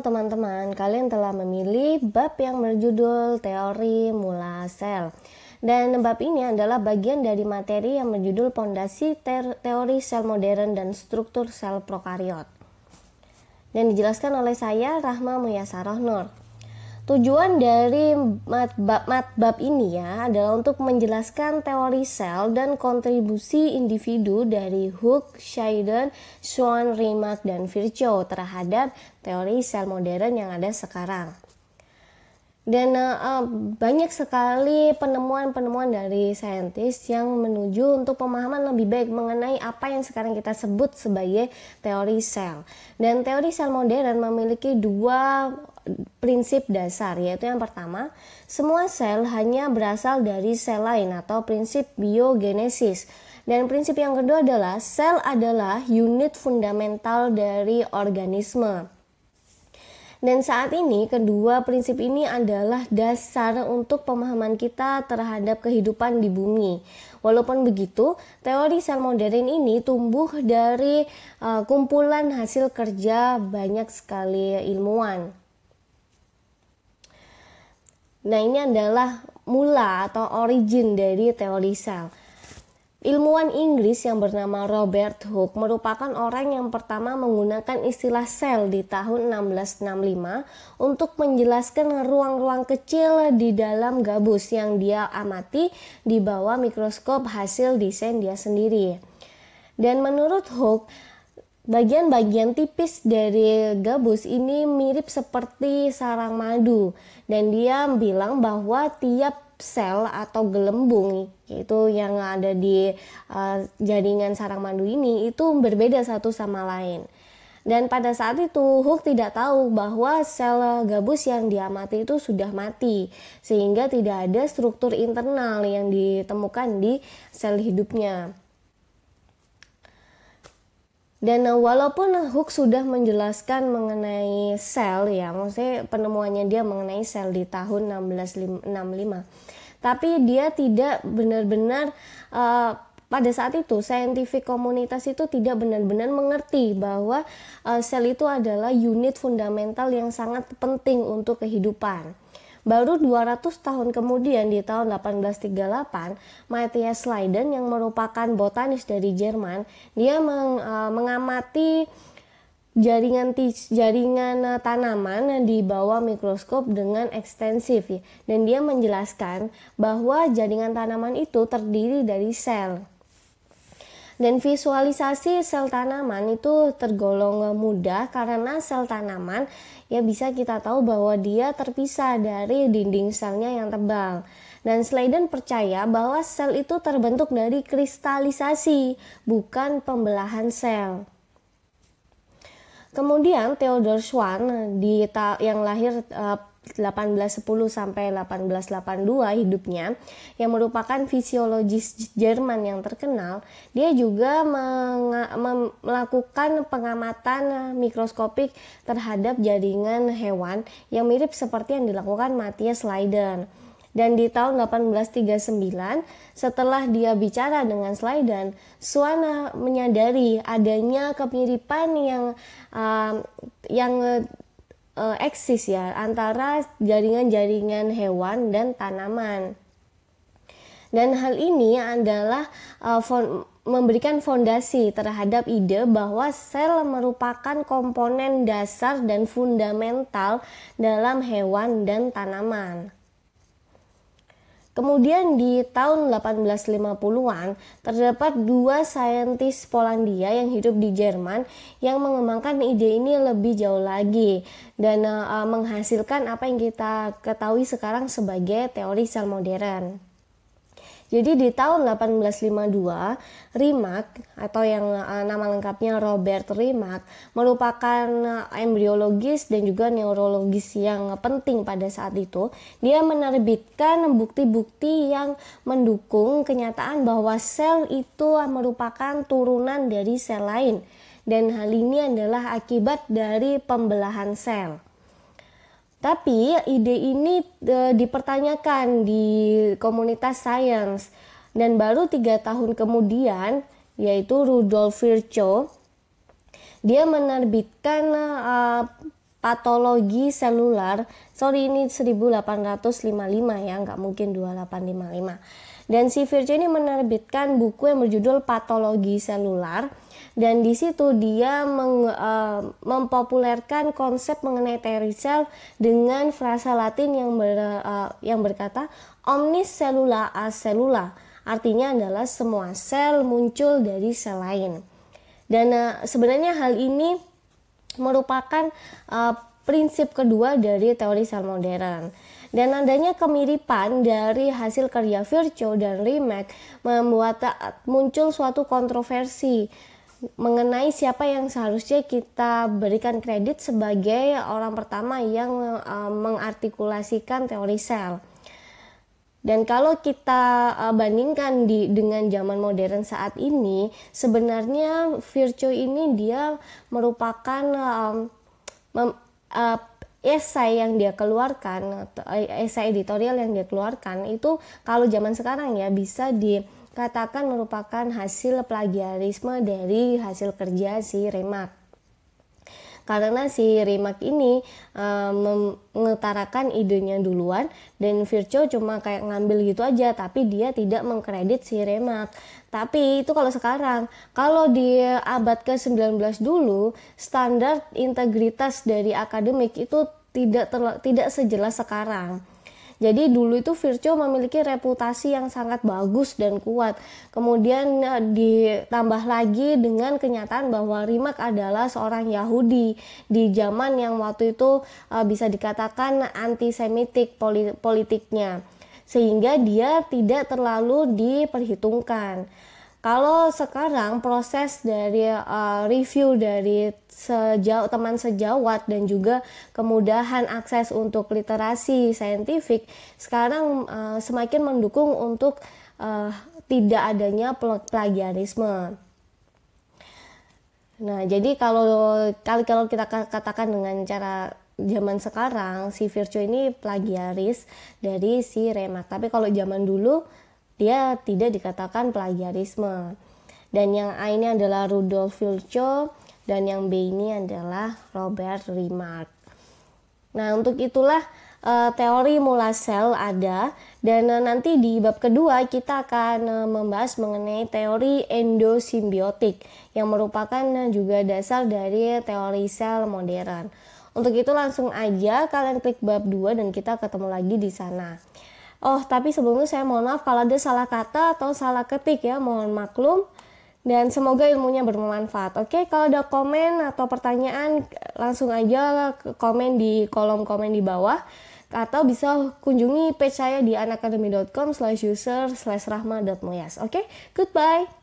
teman-teman, kalian telah memilih bab yang berjudul Teori Mula Sel. Dan bab ini adalah bagian dari materi yang berjudul Pondasi Teori Sel Modern dan Struktur Sel Prokariot. Dan dijelaskan oleh saya Rahma Muyasarah Nur. Tujuan dari matbab, matbab ini ya adalah untuk menjelaskan teori sel dan kontribusi individu dari Hook, Scheiden, Swan, Remark, dan Virchow terhadap teori sel modern yang ada sekarang. Dan uh, banyak sekali penemuan-penemuan dari saintis yang menuju untuk pemahaman lebih baik mengenai apa yang sekarang kita sebut sebagai teori sel. Dan teori sel modern memiliki dua prinsip dasar yaitu yang pertama, semua sel hanya berasal dari sel lain atau prinsip biogenesis. Dan prinsip yang kedua adalah sel adalah unit fundamental dari organisme. Dan saat ini kedua prinsip ini adalah dasar untuk pemahaman kita terhadap kehidupan di bumi. Walaupun begitu, teori sel modern ini tumbuh dari uh, kumpulan hasil kerja banyak sekali ilmuwan. Nah, ini adalah mula atau origin dari teori sel. Ilmuwan Inggris yang bernama Robert Hooke merupakan orang yang pertama menggunakan istilah sel di tahun 1665 untuk menjelaskan ruang-ruang kecil di dalam gabus yang dia amati di bawah mikroskop hasil desain dia sendiri. Dan menurut Hooke, Bagian-bagian tipis dari gabus ini mirip seperti sarang madu dan dia bilang bahwa tiap sel atau gelembung yaitu yang ada di uh, jaringan sarang madu ini itu berbeda satu sama lain. Dan pada saat itu Hook tidak tahu bahwa sel gabus yang diamati itu sudah mati sehingga tidak ada struktur internal yang ditemukan di sel hidupnya. Dan eh, walaupun Hook sudah menjelaskan mengenai sel ya, maksudnya penemuannya dia mengenai sel di tahun 1665, tapi dia tidak benar-benar uh, pada saat itu scientific komunitas itu tidak benar-benar mengerti bahwa uh, sel itu adalah unit fundamental yang sangat penting untuk kehidupan. Baru 200 tahun kemudian di tahun 1838, Matthias Leiden yang merupakan botanis dari Jerman, dia meng, uh, mengamati jaringan jaringan e, tanaman di bawah mikroskop dengan ekstensif ya. dan dia menjelaskan bahwa jaringan tanaman itu terdiri dari sel. Dan visualisasi sel tanaman itu tergolong mudah karena sel tanaman ya bisa kita tahu bahwa dia terpisah dari dinding selnya yang tebal. Dan Sladen percaya bahwa sel itu terbentuk dari kristalisasi, bukan pembelahan sel. Kemudian Theodor Schwann di yang lahir eh, 1810 sampai 1882 hidupnya yang merupakan fisiologis Jerman yang terkenal dia juga melakukan pengamatan mikroskopik terhadap jaringan hewan yang mirip seperti yang dilakukan Matthias Leiden dan di tahun 1839 setelah dia bicara dengan Slydan, Suana menyadari adanya kemiripan yang uh, yang uh, eksis ya antara jaringan-jaringan hewan dan tanaman. Dan hal ini adalah uh, memberikan fondasi terhadap ide bahwa sel merupakan komponen dasar dan fundamental dalam hewan dan tanaman. Kemudian di tahun 1850-an terdapat dua saintis Polandia yang hidup di Jerman yang mengembangkan ide ini lebih jauh lagi dan uh, menghasilkan apa yang kita ketahui sekarang sebagai teori sel modern. Jadi di tahun 1852, Rimac atau yang uh, nama lengkapnya Robert Rimac merupakan eh, embriologis dan juga neurologis yang penting pada saat itu. Dia menerbitkan bukti-bukti yang mendukung kenyataan bahwa sel itu merupakan turunan dari sel lain dan hal ini adalah akibat dari pembelahan sel. Tapi ide ini e, dipertanyakan di komunitas sains dan baru tiga tahun kemudian yaitu Rudolf Virchow dia menerbitkan e, patologi selular sorry ini 1855 ya nggak mungkin 2855 dan si Virgil ini menerbitkan buku yang berjudul Patologi Selular dan di situ dia meng, uh, mempopulerkan konsep mengenai teori sel dengan frasa Latin yang ber, uh, yang berkata omnis cellula a cellula. Artinya adalah semua sel muncul dari sel lain. Dan uh, sebenarnya hal ini merupakan uh, prinsip kedua dari teori sel modern dan adanya kemiripan dari hasil kerja Virchow dan Remake membuat muncul suatu kontroversi mengenai siapa yang seharusnya kita berikan kredit sebagai orang pertama yang uh, mengartikulasikan teori sel. Dan kalau kita uh, bandingkan di dengan zaman modern saat ini, sebenarnya Virchow ini dia merupakan um, mem, uh, esai yang dia keluarkan eh, esai editorial yang dia keluarkan itu kalau zaman sekarang ya bisa dikatakan merupakan hasil plagiarisme dari hasil kerja si Remak karena si Rimak ini uh, mengutarakan idenya duluan dan Virco cuma kayak ngambil gitu aja tapi dia tidak mengkredit si Rimak tapi itu kalau sekarang, kalau di abad ke-19 dulu, standar integritas dari akademik itu tidak tidak sejelas sekarang. Jadi dulu itu Virco memiliki reputasi yang sangat bagus dan kuat. Kemudian e, ditambah lagi dengan kenyataan bahwa Rimak adalah seorang Yahudi di zaman yang waktu itu e, bisa dikatakan antisemitik politiknya. Sehingga dia tidak terlalu diperhitungkan. Kalau sekarang proses dari uh, review dari sejauh teman sejawat dan juga kemudahan akses untuk literasi saintifik sekarang uh, semakin mendukung untuk uh, tidak adanya plagiarisme. Nah, jadi kalau kali kalau kita katakan dengan cara zaman sekarang si Virtue ini plagiaris dari si Remak. Tapi kalau zaman dulu dia tidak dikatakan plagiarisme. Dan yang A ini adalah Rudolf Virchow dan yang B ini adalah Robert Remark. Nah, untuk itulah eh, teori mula sel ada dan eh, nanti di bab kedua kita akan eh, membahas mengenai teori endosimbiotik yang merupakan juga dasar dari teori sel modern. Untuk itu langsung aja kalian klik bab 2 dan kita ketemu lagi di sana. Oh, tapi sebelumnya saya mohon maaf kalau ada salah kata atau salah ketik ya, mohon maklum. Dan semoga ilmunya bermanfaat. Oke, kalau ada komen atau pertanyaan, langsung aja komen di kolom komen di bawah. Atau bisa kunjungi page saya di anakademy.com slash user slash rahma.moyas. Oke, goodbye.